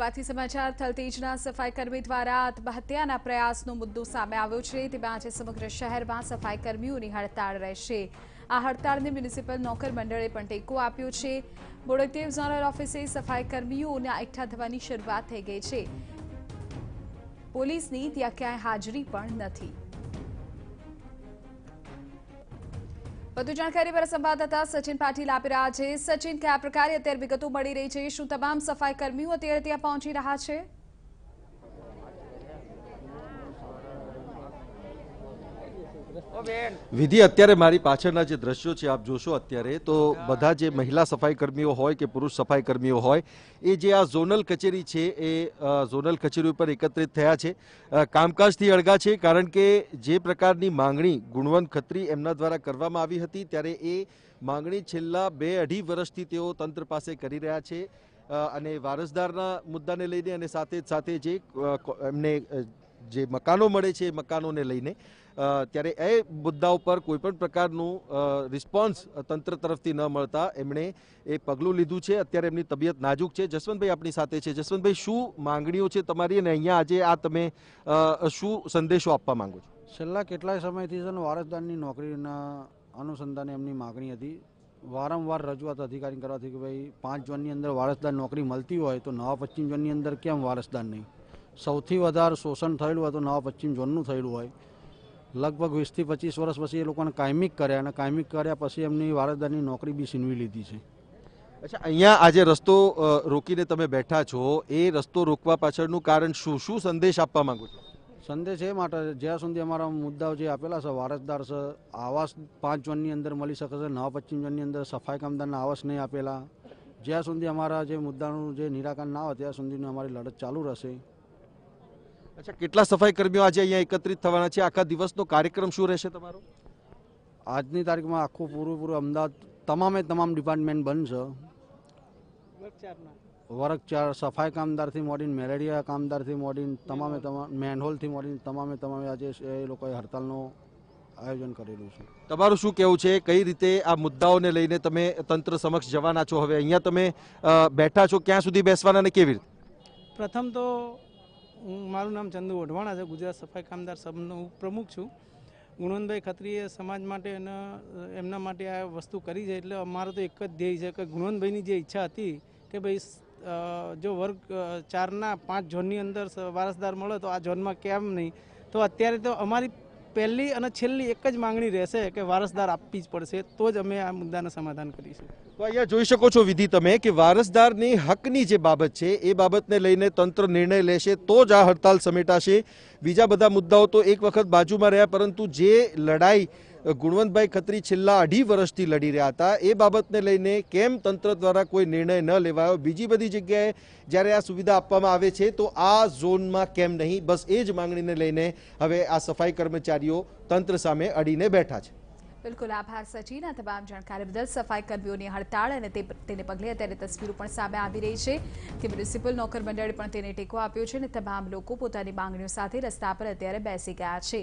વાથી સમાચાર થલતેજના સફાઈકર્મી દ્વારા આત્મહત્યાના પ્રયાસનો મુદ્દો સામે આવ્યો છે તેમાં આજે સમગ્ર શહેરમાં સફાઈકર્મીઓની હડતાળ રહેશે આ હડતાળને મ્યુનિસિપલ નોકર મંડળે પણ ટેકો આપ્યો છે બોડેદેવ ઝોનલ ઓફિસે સફાઈકર્મીઓના એકઠા થવાની શરૂઆત થઈ ગઈ છે પોલીસની ત્યાં ક્યાંય હાજરી પણ નથી વધુ જાણકારી પર સંવાદદાતા સચિન પાટીલ આપી રહ્યા છે સચિન કયા પ્રકારે અત્યારે વિગતો મળી રહી છે શું તમામ સફાઈ કર્મીઓ અત્યારે ત્યાં પહોંચી રહ્યા છે વિધિ અત્યારે મારી પાછળના જે દ્રશ્યો છે આપ જોશો અત્યારે તો બધા જે મહિલા સફાઈ કર્મીઓ હોય કે પુરુષ સફાઈ કર્મીઓ હોય એ જે આ ઝોનલ કચેરી છે એ ઝોનલ કચેરી ઉપર એકત્રિત થયા છે કામકાજથી અળગા છે કારણ કે જે પ્રકારની માંગણી ગુણવંત ખત્રી એમના દ્વારા કરવામાં આવી હતી ત્યારે એ માંગણી છેલ્લા બે અઢી વર્ષથી તેઓ તંત્ર પાસે કરી રહ્યા છે અને વારસદારના મુદ્દાને લઈને અને સાથે સાથે જે એમને જે મકાનો મળે છે એ મકાનોને લઈને ત્યારે એ મુદ્દાઓ પર કોઈપણ પ્રકારનું રિસ્પોન્સ તંત્ર તરફથી ન મળતા એમણે એ પગલું લીધું છે અત્યારે એમની તબિયત નાજુક છે જસવંતભાઈ આપણી સાથે છે જસવંતભાઈ શું માંગણીઓ છે તમારી અને અહીંયા આજે આ તમે શું સંદેશો આપવા માંગો છો છેલ્લા કેટલાય સમયથી છે વારસદારની નોકરીના અનુસંધાને એમની માગણી હતી વારંવાર રજૂઆત અધિકારી કરવાથી કે ભાઈ પાંચ ઝોનની અંદર વારસદાર નોકરી મળતી હોય તો નવા પશ્ચિમ ઝોનની અંદર કેમ વારસદાર નહીં સૌથી વધારે શોષણ થયેલું હોય તો નવા પશ્ચિમ ઝોનનું થયેલું હોય લગભગ વીસથી પચીસ વર્ષ પછી એ લોકોને કાયમિક કર્યા અને કાયમિક કર્યા પછી એમની વારસદારની નોકરી બી છીનવી લીધી છે અચ્છા અહીંયા આજે રસ્તો રોકીને તમે બેઠા છો એ રસ્તો રોકવા પાછળનું કારણ શું શું સંદેશ આપવા માંગો છો સંદેશ એ માટે જ્યાં સુધી અમારા મુદ્દાઓ જે આપેલા છે વારસદાર છે આવાસ પાંચ ઝોનની અંદર મળી શકે છે નવા પશ્ચિમ જોનની અંદર સફાઈ કામદારના આવાસ નહીં આપેલા જ્યાં સુધી અમારા જે મુદ્દાનું જે નિરાકરણ ના આવે ત્યાં સુધીની અમારી લડત ચાલુ રહેશે અચ્છા કેટલા સફાઈ કર્મીઓ આજે અહીંયા એકત્રિત થવાના છે આખા દિવસનો કાર્યક્રમ શું રહેશે તમારો આજની તારીખમાં આખું પૂરું પૂરું અમદાવાદ તમામે તમામ ડિપાર્ટમેન્ટ બનશે છે સફાઈ કામદારથી મોડીને મેલેરિયા કામદારથી મોડીને તમામે તમામ મેનહોલથી મોડીને તમામે તમામે આજે એ લોકોએ હડતાલનું આયોજન કરેલું છે તમારું શું કહેવું છે કઈ રીતે આ મુદ્દાઓને લઈને તમે તંત્ર સમક્ષ જવાના છો હવે અહીંયા તમે બેઠા છો ક્યાં સુધી બેસવાના ને કેવી રીતે પ્રથમ તો હું મારું નામ ચંદુ ઓઢવાણા છે ગુજરાત સફાઈ કામદાર સંઘનો પ્રમુખ છું ગુણવંતભાઈ ખત્રીએ સમાજ માટે એમના માટે આ વસ્તુ કરી છે એટલે અમારો તો એક જ ધ્યેય છે કે ગુણવંતભાઈની જે ઈચ્છા હતી કે ભાઈ જો વર્ગ ચારના પાંચ ઝોનની અંદર વારસદાર મળે તો આ ઝોનમાં કેમ નહીં તો અત્યારે તો અમારી પહેલી અને છેલ્લી એક જ માંગણી રહેશે કે વારસદાર આપવી જ પડશે તો જ અમે આ મુદ્દાનું સમાધાન કરીશું તો અહીંયા જોઈ શકો છો વિધિ તમે કે વારસદારની હકની જે બાબત છે એ બાબતને લઈને તંત્ર નિર્ણય લેશે તો જ આ હડતાલ સમેટાશે બીજા બધા મુદ્દાઓ તો એક વખત બાજુમાં રહ્યા પરંતુ જે લડાઈ ગુણવંતભાઈ ખત્રી છેલ્લા અઢી વર્ષથી લડી રહ્યા હતા એ બાબતને લઈને કેમ તંત્ર દ્વારા કોઈ નિર્ણય ન લેવાયો બીજી બધી જગ્યાએ જ્યારે આ સુવિધા આપવામાં આવે છે તો આ ઝોનમાં કેમ નહીં બસ એ જ માંગણીને લઈને હવે આ સફાઈ કર્મચારીઓ તંત્ર સામે અડીને બેઠા છે બિલકુલ આભાર સચિન આ તમામ જાણકારી બદલ સફાઈ કર્મીઓની હડતાળ અને તેને પગલે અત્યારે તસવીરો પણ સામે આવી રહી છે કે મ્યુનિસિપલ નોકર મંડળે પણ તેને ટેકો આપ્યો છે અને તમામ લોકો પોતાની માંગણીઓ સાથે રસ્તા પર અત્યારે બેસી ગયા છે